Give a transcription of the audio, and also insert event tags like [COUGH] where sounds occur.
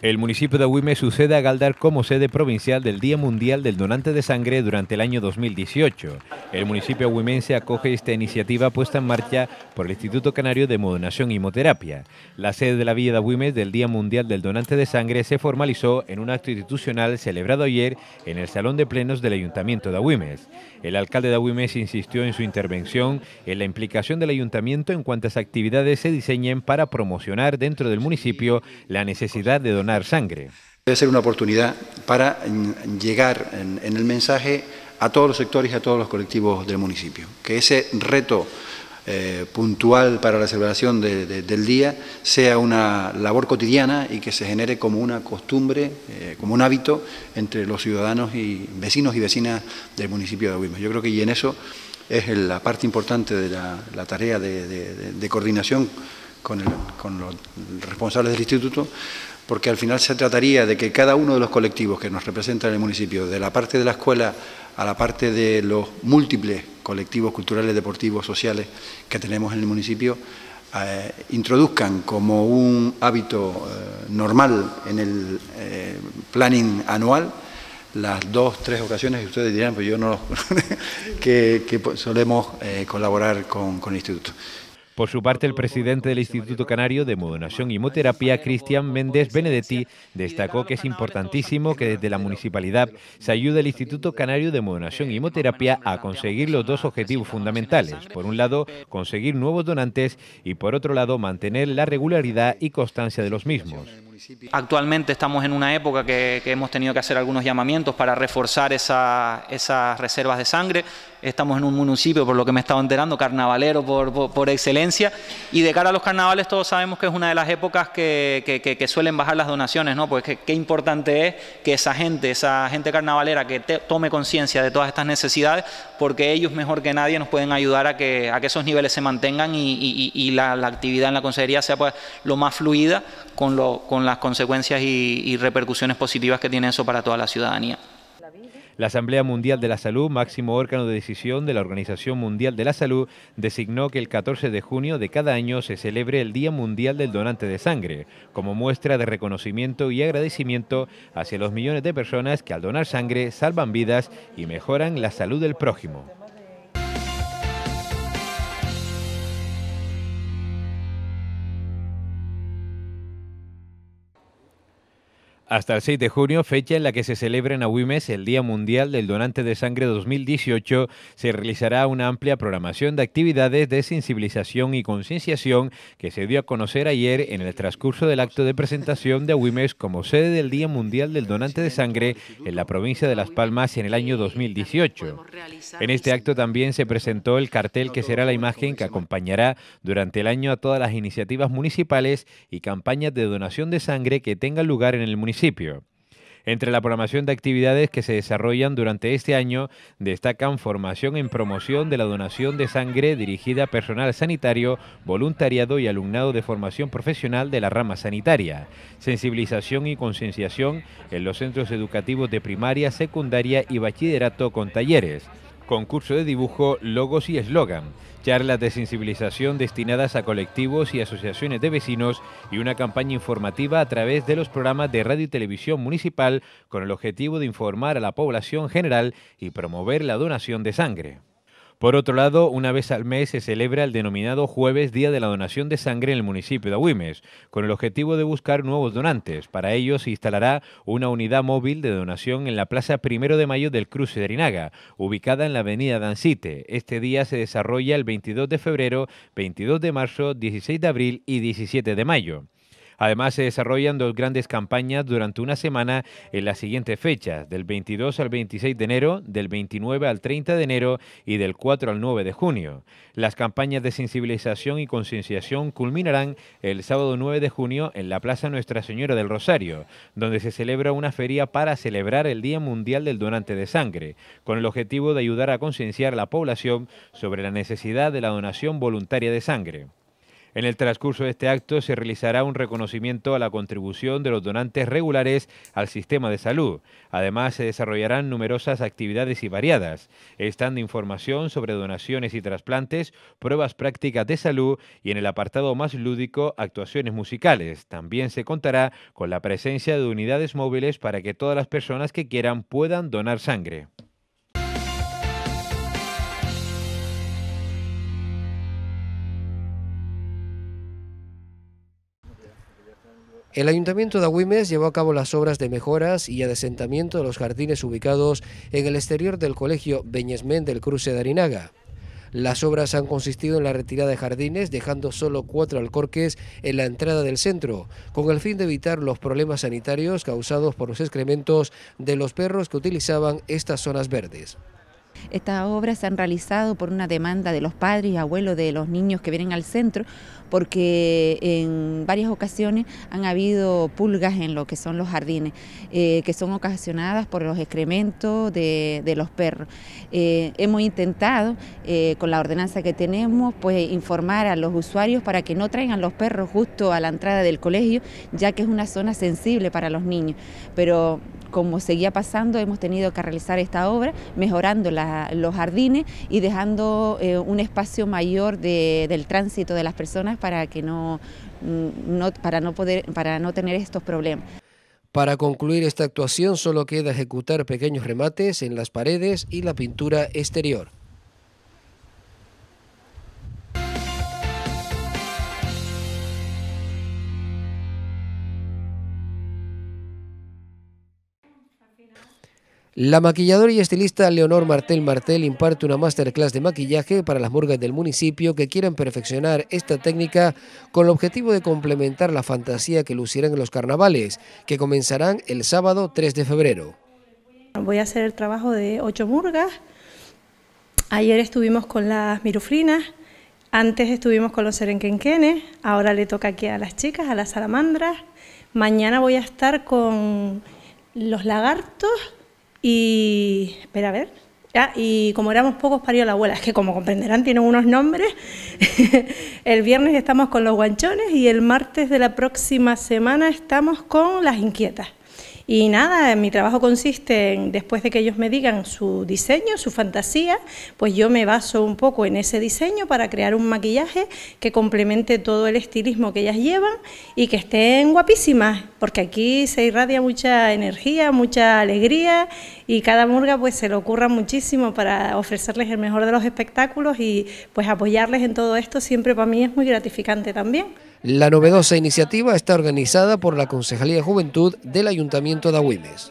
El municipio de Huime sucede a Galdar como sede provincial del Día Mundial del Donante de Sangre durante el año 2018. El municipio huimense acoge esta iniciativa puesta en marcha por el Instituto Canario de Modonación y Hemoterapia. La sede de la Villa de Huimes del Día Mundial del Donante de Sangre se formalizó en un acto institucional celebrado ayer en el Salón de Plenos del Ayuntamiento de Huimes. El alcalde de insistió en su intervención en la implicación del ayuntamiento en cuantas actividades se diseñen para promocionar dentro del municipio la necesidad de donar sangre. Debe ser una oportunidad para mm, llegar en, el mensaje a todos los sectores y a todos los colectivos del municipio. Que ese reto eh, puntual para la celebración del día sea una labor cotidiana y que se genere como una costumbre, eh, como un hábito entre los ciudadanos y vecinos y vecinas del municipio de Agüimes. Yo creo que y en eso es la parte importante de la, tarea de, coordinación con, con los responsables del instituto porque al final se trataría de que cada uno de los colectivos que nos representan en el municipio, de la parte de la escuela a la parte de los múltiples colectivos culturales, deportivos, sociales que tenemos en el municipio, eh, introduzcan como un hábito eh, normal en el eh, planning anual las dos, tres ocasiones, que ustedes dirán, pues yo no, [LAUGHS] que, que solemos colaborar con, con el instituto. Por su parte, el presidente del Instituto Canario de Modonación y Hemoterapia, Cristian Méndez Benedetti, destacó que es importantísimo que desde la municipalidad se ayude al Instituto Canario de Modonación y Hemoterapia a conseguir los dos objetivos fundamentales. Por un lado, conseguir nuevos donantes y por otro lado, mantener la regularidad y constancia de los mismos. Actualmente estamos en una época que, hemos tenido que hacer algunos llamamientos para reforzar esas reservas de sangre. Estamos en un municipio, por lo que me estaba enterando, carnavalero por, excelencia. Y de cara a los carnavales todos sabemos que es una de las épocas que, suelen bajar las donaciones, ¿no? Pues qué importante es que esa gente, esa gente carnavalera que tome conciencia de todas estas necesidades, porque ellos mejor que nadie nos pueden ayudar a que, esos niveles se mantengan y, la, actividad en la consejería sea pues, lo más fluida con, lo, con la las consecuencias y, repercusiones positivas que tiene eso para toda la ciudadanía. La Asamblea Mundial de la Salud, máximo órgano de decisión de la Organización Mundial de la Salud, designó que el 14 de junio de cada año se celebre el Día Mundial del Donante de Sangre, como muestra de reconocimiento y agradecimiento hacia los millones de personas que al donar sangre salvan vidas y mejoran la salud del prójimo. hasta el 6 de junio, fecha en la que se celebra en Agüimes el Día Mundial del Donante de Sangre 2018, se realizará una amplia programación de actividades de sensibilización y concienciación que se dio a conocer ayer en el transcurso del acto de presentación de Awimes como sede del Día Mundial del Donante de Sangre en la provincia de Las Palmas en el año 2018. En este acto también se presentó el cartel que será la imagen que acompañará durante el año a todas las iniciativas municipales y campañas de donación de sangre que tengan lugar en el municipio entre la programación de actividades que se desarrollan durante este año destacan formación en promoción de la donación de sangre dirigida a personal sanitario, voluntariado y alumnado de formación profesional de la rama sanitaria, sensibilización y concienciación en los centros educativos de primaria, secundaria y bachillerato con talleres concurso de dibujo, logos y eslogan, charlas de sensibilización destinadas a colectivos y asociaciones de vecinos y una campaña informativa a través de los programas de radio y televisión municipal con el objetivo de informar a la población general y promover la donación de sangre. Por otro lado, una vez al mes se celebra el denominado Jueves Día de la Donación de Sangre en el municipio de Agüimes, con el objetivo de buscar nuevos donantes. Para ello se instalará una unidad móvil de donación en la Plaza Primero de Mayo del Cruce de Rinaga, ubicada en la avenida Dancite. Este día se desarrolla el 22 de febrero, 22 de marzo, 16 de abril y 17 de mayo. Además, se desarrollan dos grandes campañas durante una semana en las siguientes fechas, del 22 al 26 de enero, del 29 al 30 de enero y del 4 al 9 de junio. Las campañas de sensibilización y concienciación culminarán el sábado 9 de junio en la Plaza Nuestra Señora del Rosario, donde se celebra una feria para celebrar el Día Mundial del Donante de Sangre, con el objetivo de ayudar a concienciar a la población sobre la necesidad de la donación voluntaria de sangre. En el transcurso de este acto se realizará un reconocimiento a la contribución de los donantes regulares al sistema de salud. Además, se desarrollarán numerosas actividades y variadas, estando información sobre donaciones y trasplantes, pruebas prácticas de salud y en el apartado más lúdico, actuaciones musicales. También se contará con la presencia de unidades móviles para que todas las personas que quieran puedan donar sangre. El Ayuntamiento de Agüimes llevó a cabo las obras de mejoras y adesentamiento de los jardines ubicados en el exterior del colegio Beñesmen del Cruce de Arinaga. Las obras han consistido en la retirada de jardines, dejando solo cuatro alcorques en la entrada del centro, con el fin de evitar los problemas sanitarios causados por los excrementos de los perros que utilizaban estas zonas verdes. Estas obras se han realizado por una demanda de los padres y abuelos de los niños que vienen al centro, porque en varias ocasiones han habido pulgas en lo que son los jardines, eh, que son ocasionadas por los excrementos de, los perros. Eh, hemos intentado, eh, con la ordenanza que tenemos, pues informar a los usuarios para que no traigan los perros justo a la entrada del colegio, ya que es una zona sensible para los niños. Pero como seguía pasando, hemos tenido que realizar esta obra mejorando los jardines y dejando eh, un espacio mayor del tránsito de las personas para que mm, no poder para no tener estos problemas. Para concluir esta actuación solo queda ejecutar pequeños remates en las paredes y la pintura exterior. La maquilladora y estilista Leonor Martel Martel imparte una masterclass de maquillaje para las murgas del municipio que quieren perfeccionar esta técnica con el objetivo de complementar la fantasía que lucirán en los carnavales, que comenzarán el sábado 3 de febrero. Voy a hacer el trabajo de ocho murgas. Ayer estuvimos con las miruflinas, antes estuvimos con los serenquenquenes, ahora le toca aquí a las chicas, a las salamandras. Mañana voy a estar con los lagartos y, espera, a ver, ah, y como éramos pocos, parió la abuela. Es que como comprenderán, tienen unos nombres. [LAUGHS] el viernes estamos con los guanchones y el martes de la próxima semana estamos con las inquietas. Y nada, mi trabajo consiste en, después de que ellos me digan su diseño, su fantasía, pues yo me baso un poco en ese diseño para crear un maquillaje que complemente todo el estilismo que ellas llevan y que estén guapísimas, porque aquí se irradia mucha energía, mucha alegría y cada murga pues se le ocurra muchísimo para ofrecerles el mejor de los espectáculos y pues apoyarles en todo esto siempre para mí es muy gratificante también. La novedosa iniciativa está organizada por la Concejalía de Juventud del Ayuntamiento de Agüimes.